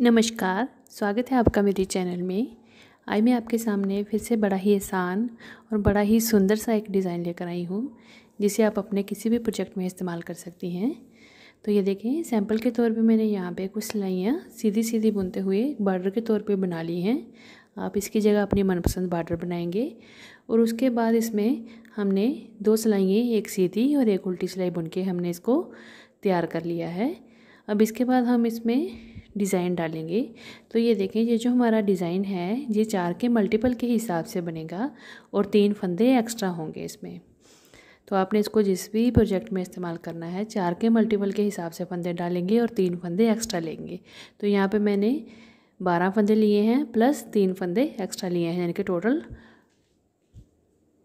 नमस्कार स्वागत है आपका मेरे चैनल में आज मैं आपके सामने फिर से बड़ा ही आसान और बड़ा ही सुंदर सा एक डिज़ाइन लेकर आई हूँ जिसे आप अपने किसी भी प्रोजेक्ट में इस्तेमाल कर सकती हैं तो ये देखें सैंपल के तौर पे मैंने यहाँ पे कुछ सिलाइयाँ सीधी सीधी बुनते हुए बॉर्डर के तौर पे बना ली हैं आप इसकी जगह अपनी मनपसंद बॉर्डर बनाएंगे और उसके बाद इसमें हमने दो सिलाइयाँ एक सीधी और एक उल्टी सिलाई बुन के हमने इसको तैयार कर लिया है अब इसके बाद हम इसमें डिज़ाइन डालेंगे तो ये देखें ये जो हमारा डिज़ाइन है ये चार के मल्टीपल के हिसाब से बनेगा और तीन फंदे एक्स्ट्रा होंगे इसमें तो आपने इसको जिस भी प्रोजेक्ट में इस्तेमाल करना है चार के मल्टीपल के हिसाब से फंदे डालेंगे और तीन फंदे एक्स्ट्रा लेंगे तो यहाँ पर मैंने बारह फंदे लिए हैं प्लस तीन फंदे एक्स्ट्रा लिए हैं यानी कि टोटल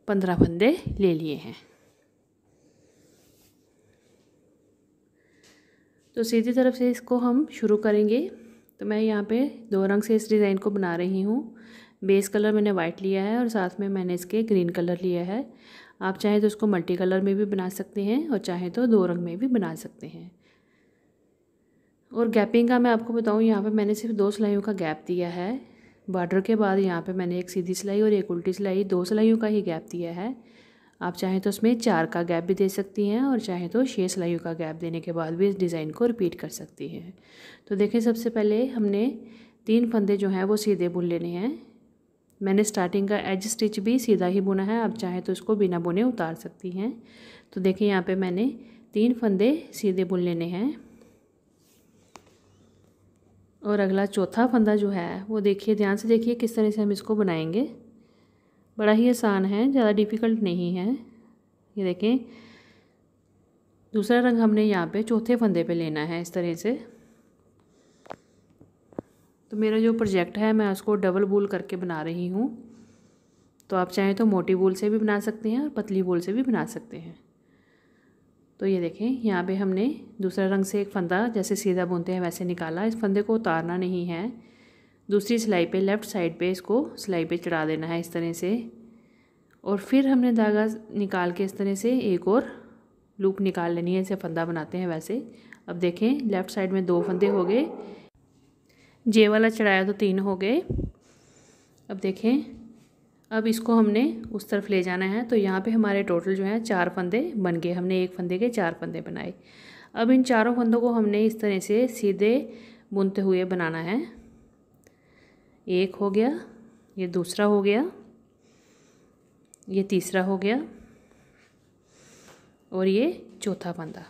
पंद्रह फंदे ले लिए हैं तो सीधी तरफ से इसको हम शुरू करेंगे तो मैं यहाँ पे दो रंग से इस डिज़ाइन को बना रही हूँ बेस कलर मैंने वाइट लिया है और साथ में मैंने इसके ग्रीन कलर लिया है आप चाहे तो इसको मल्टी कलर में भी बना सकते हैं और चाहे तो दो रंग में भी बना सकते हैं और गैपिंग का मैं आपको बताऊँ यहाँ पर मैंने सिर्फ दो सिलाइयों का गैप दिया है बॉर्डर के बाद यहाँ पर मैंने एक सीधी सिलाई और एक उल्टी सिलाई दो सिलाइयों का ही गैप दिया है आप चाहें तो उसमें चार का गैप भी दे सकती हैं और चाहे तो छः सिलाइयों का गैप देने के बाद भी इस डिज़ाइन को रिपीट कर सकती हैं तो देखें सबसे पहले हमने तीन फंदे जो हैं वो सीधे बुन लेने हैं मैंने स्टार्टिंग का एज स्टिच भी सीधा ही बुना है आप चाहें तो इसको बिना बुने उतार सकती हैं तो देखें यहाँ पे मैंने तीन फंदे सीधे बुन लेने हैं और अगला चौथा फंदा जो है वो देखिए ध्यान से देखिए किस तरह से हम इसको बनाएंगे बड़ा ही आसान है ज़्यादा डिफ़िकल्ट नहीं है ये देखें दूसरा रंग हमने यहाँ पे चौथे फंदे पे लेना है इस तरह से तो मेरा जो प्रोजेक्ट है मैं उसको डबल बूल करके बना रही हूँ तो आप चाहें तो मोटी बूल से भी बना सकते हैं और पतली बूल से भी बना सकते हैं तो ये देखें यहाँ पे हमने दूसरा रंग से एक फंदा जैसे सीधा बुनते हैं वैसे निकाला इस फंदे को उतारना नहीं है दूसरी सिलाई पे लेफ़्ट साइड पे इसको सिलाई पे चढ़ा देना है इस तरह से और फिर हमने धागा निकाल के इस तरह से एक और लूप निकाल लेनी है इसे फंदा बनाते हैं वैसे अब देखें लेफ़्ट साइड में दो फंदे हो गए जे वाला चढ़ाया तो तीन हो गए अब देखें अब इसको हमने उस तरफ ले जाना है तो यहाँ पे हमारे टोटल जो है चार फंदे बन गए हमने एक फंदे के चार फंदे बनाए अब इन चारों फंदों को हमने इस तरह से सीधे बुनते हुए बनाना है एक हो गया ये दूसरा हो गया ये तीसरा हो गया और ये चौथा फंदा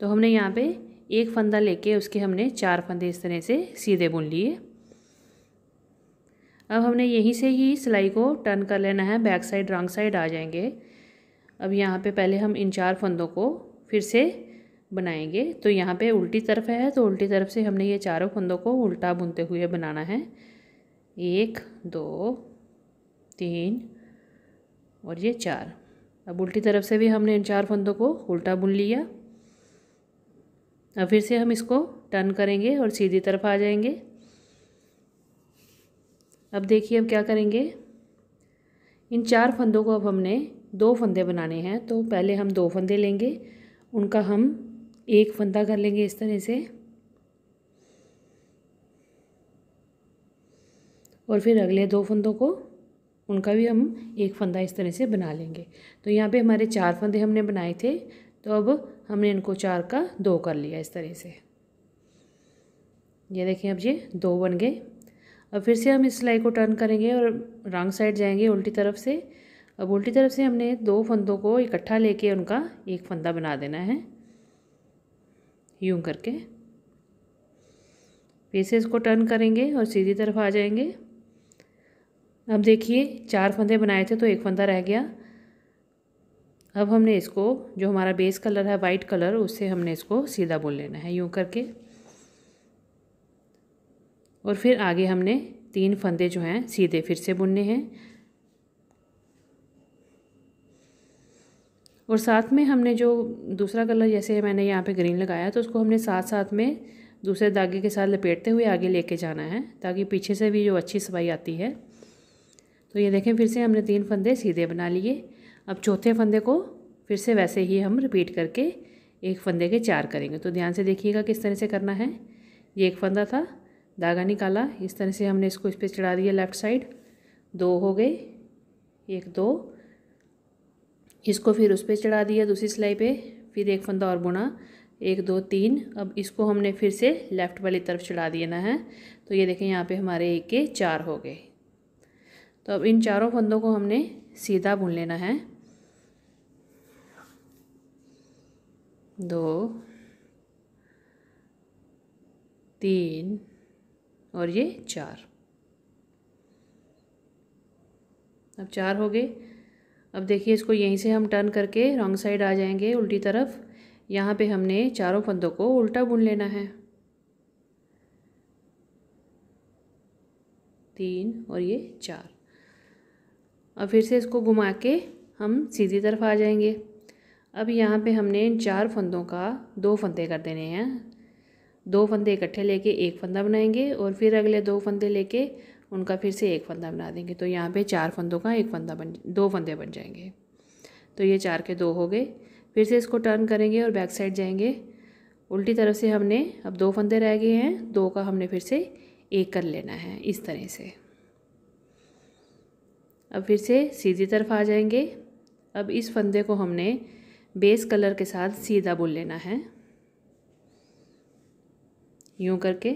तो हमने यहाँ पे एक फंदा लेके उसके हमने चार फंदे इस तरह से सीधे बुन लिए अब हमने यहीं से ही सिलाई को टर्न कर लेना है बैक साइड रॉन्ग साइड आ जाएंगे अब यहाँ पे पहले हम इन चार फंदों को फिर से बनाएंगे तो यहाँ पे उल्टी तरफ है तो उल्टी तरफ से हमने ये चारों फंदों को उल्टा बुनते हुए बनाना है एक दो तीन और ये चार अब उल्टी तरफ से भी हमने इन चार फंदों को उल्टा बुन लिया अब फिर से हम इसको टर्न करेंगे और सीधी तरफ आ जाएंगे अब देखिए अब क्या करेंगे इन चार फंदों को अब हमने दो फंदे बनाने हैं तो पहले हम दो फंदे लेंगे उनका हम एक फंदा कर लेंगे इस तरह से और फिर अगले दो फंदों को उनका भी हम एक फंदा इस तरह से बना लेंगे तो यहाँ पे हमारे चार फंदे हमने बनाए थे तो अब हमने इनको चार का दो कर लिया इस तरह से ये देखें अब ये दो बन गए अब फिर से हम इस सिलाई को टर्न करेंगे और रॉन्ग साइड जाएंगे उल्टी तरफ से अब उल्टी तरफ से हमने दो फंदों को इकट्ठा लेके उनका एक फंदा बना देना है यूं करके फिर से इसको टर्न करेंगे और सीधी तरफ आ जाएंगे अब देखिए चार फंदे बनाए थे तो एक फंदा रह गया अब हमने इसको जो हमारा बेस कलर है वाइट कलर उससे हमने इसको सीधा बुन लेना है यूँ करके और फिर आगे हमने तीन फंदे जो हैं सीधे फिर से बुनने हैं और साथ में हमने जो दूसरा कलर जैसे मैंने यहाँ पे ग्रीन लगाया तो उसको हमने साथ साथ में दूसरे धागे के साथ लपेटते हुए आगे लेके जाना है ताकि पीछे से भी जो अच्छी सफाई आती है तो ये देखें फिर से हमने तीन फंदे सीधे बना लिए अब चौथे फंदे को फिर से वैसे ही हम रिपीट करके एक फंदे के चार करेंगे तो ध्यान से देखिएगा किस तरह से करना है ये एक फंदा था धागा निकाला इस तरह से हमने इसको इस पर चढ़ा दिया लेफ़्ट साइड दो हो गए एक दो इसको फिर उस पर चढ़ा दिया दूसरी सिलाई पे फिर एक फंदा और बुना एक दो तीन अब इसको हमने फिर से लेफ़्ट वाली तरफ चढ़ा देना है तो ये देखें यहाँ पे हमारे एक के चार हो गए तो अब इन चारों फंदों को हमने सीधा बुन लेना है दो तीन और ये चार अब चार हो गए अब देखिए इसको यहीं से हम टर्न करके रॉन्ग साइड आ जाएंगे उल्टी तरफ यहाँ पे हमने चारों फंदों को उल्टा बुन लेना है तीन और ये चार और फिर से इसको घुमा के हम सीधी तरफ आ जाएंगे अब यहाँ पे हमने इन चार फंदों का दो फंदे कर देने हैं दो फंदे इकट्ठे लेके एक फंदा बनाएंगे और फिर अगले दो फंदे लेके उनका फिर से एक फंदा बना देंगे तो यहाँ पे चार फंदों का एक फंदा बन दो फंदे बन जाएंगे तो ये चार के दो हो गए फिर से इसको टर्न करेंगे और बैक साइड जाएंगे उल्टी तरफ से हमने अब दो फंदे रह गए हैं दो का हमने फिर से एक कर लेना है इस तरह से अब फिर से सीधी तरफ आ जाएंगे अब इस फंदे को हमने बेस कलर के साथ सीधा बुन लेना है यूं करके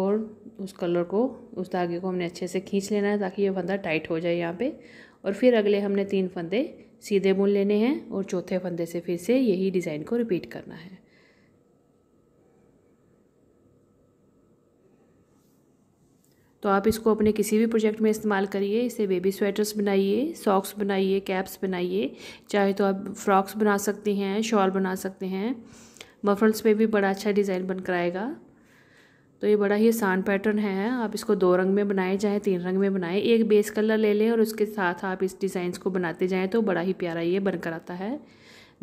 और उस कलर को उस धागे को हमने अच्छे से खींच लेना है ताकि ये फंदा टाइट हो जाए यहाँ पे और फिर अगले हमने तीन फंदे सीधे बुन लेने हैं और चौथे फंदे से फिर से यही डिज़ाइन को रिपीट करना है तो आप इसको अपने किसी भी प्रोजेक्ट में इस्तेमाल करिए इसे बेबी स्वेटर्स बनाइए सॉक्स बनाइए कैप्स बनाइए चाहे तो आप फ्रॉक्स बना सकती हैं शॉल बना सकते हैं मफल्स पे भी बड़ा अच्छा डिज़ाइन बनकर आएगा तो ये बड़ा ही आसान पैटर्न है आप इसको दो रंग में बनाएं चाहे तीन रंग में बनाएं एक बेस कलर ले लें और उसके साथ आप इस डिज़ाइन को बनाते जाएं तो बड़ा ही प्यारा ये बनकर आता है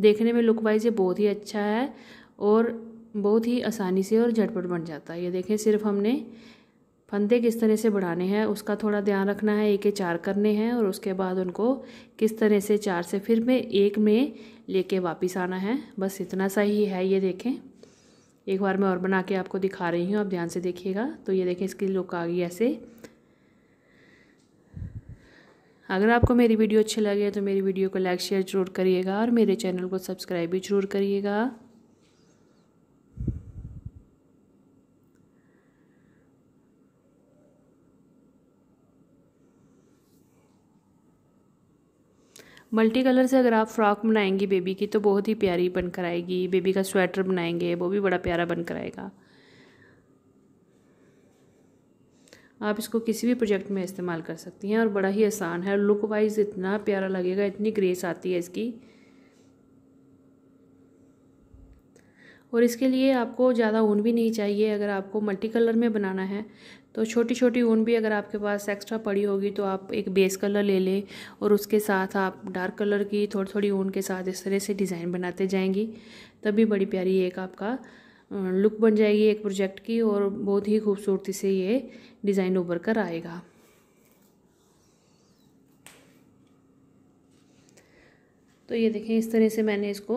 देखने में लुक वाइज ये बहुत ही अच्छा है और बहुत ही आसानी से और झटपट बन जाता है ये देखें सिर्फ हमने फंदे किस तरह से बढ़ाने हैं उसका थोड़ा ध्यान रखना है एक के चार करने हैं और उसके बाद उनको किस तरह से चार से फिर में एक में लेके वापस आना है बस इतना सा ही है ये देखें एक बार मैं और बना के आपको दिखा रही हूँ आप ध्यान से देखिएगा तो ये देखें इसकी लुक आ गई ऐसे अगर आपको मेरी वीडियो अच्छी लगे तो मेरी वीडियो को लाइक शेयर जरूर करिएगा और मेरे चैनल को सब्सक्राइब भी जरूर करिएगा मल्टी कलर से अगर आप फ्रॉक बनाएंगी बेबी की तो बहुत ही प्यारी बनकर आएगी बेबी का स्वेटर बनाएंगे वो भी बड़ा प्यारा बनकर आएगा आप इसको किसी भी प्रोजेक्ट में इस्तेमाल कर सकती हैं और बड़ा ही आसान है लुक वाइज इतना प्यारा लगेगा इतनी ग्रेस आती है इसकी और इसके लिए आपको ज़्यादा ऊन भी नहीं चाहिए अगर आपको मल्टी कलर में बनाना है तो छोटी छोटी ऊन भी अगर आपके पास एक्स्ट्रा पड़ी होगी तो आप एक बेस कलर ले लें और उसके साथ आप डार्क कलर की थोड़ी थोड़ी ऊन के साथ इस तरह से डिज़ाइन बनाते जाएंगी तभी बड़ी प्यारी एक आपका लुक बन जाएगी एक प्रोजेक्ट की और बहुत ही खूबसूरती से ये डिज़ाइन उभर कर आएगा तो ये देखें इस तरह से मैंने इसको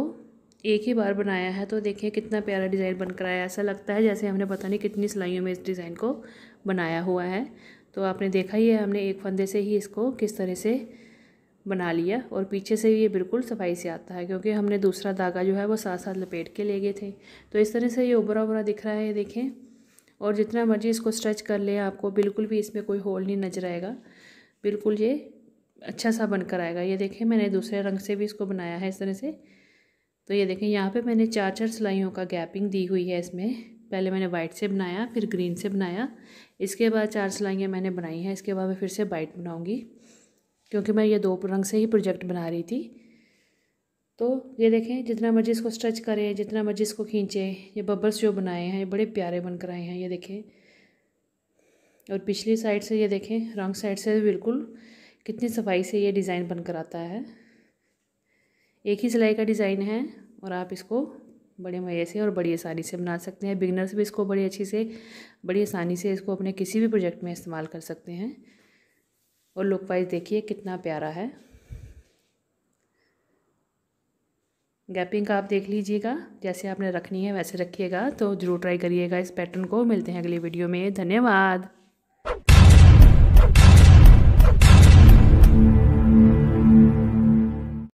एक ही बार बनाया है तो देखें कितना प्यारा डिज़ाइन बनकर आया ऐसा लगता है जैसे हमने पता नहीं कितनी सिलाइयों में इस डिज़ाइन को बनाया हुआ है तो आपने देखा ही है हमने एक फंदे से ही इसको किस तरह से बना लिया और पीछे से ये बिल्कुल सफाई से आता है क्योंकि हमने दूसरा धागा जो है वो साथ साथ लपेट के ले गए थे तो इस तरह से ये उबरा उबरा दिख रहा है ये देखें और जितना मर्जी इसको स्ट्रेच कर लें आपको बिल्कुल भी इसमें कोई होल नहीं नजर आएगा बिल्कुल ये अच्छा सा बनकर आएगा ये देखें मैंने दूसरे रंग से भी इसको बनाया है इस तरह से तो ये देखें यहाँ पे मैंने चार चार सिलाइयों का गैपिंग दी हुई है इसमें पहले मैंने वाइट से बनाया फिर ग्रीन से बनाया इसके बाद चार सिलाइयाँ मैंने बनाई हैं इसके बाद मैं फिर से वाइट बनाऊँगी क्योंकि मैं ये दो रंग से ही प्रोजेक्ट बना रही थी तो ये देखें जितना मर्जी इसको स्ट्रेच करें जितना मर्जी इसको खींचें ये बबल्स जो बनाए हैं ये बड़े प्यारे बनकर आए हैं ये देखें और पिछली साइड से ये देखें रॉन्ग साइड से बिल्कुल कितनी सफाई से ये डिज़ाइन बनकर आता है एक ही सिलाई का डिज़ाइन है और आप इसको बड़े मज़े से और बड़ी आसानी से बना सकते हैं बिगनर्स भी इसको बड़ी अच्छी से बड़ी आसानी से इसको अपने किसी भी प्रोजेक्ट में इस्तेमाल कर सकते हैं और लुक वाइज देखिए कितना प्यारा है गैपिंग का आप देख लीजिएगा जैसे आपने रखनी है वैसे रखिएगा तो ज़रूर ट्राई करिएगा इस पैटर्न को मिलते हैं अगली वीडियो में धन्यवाद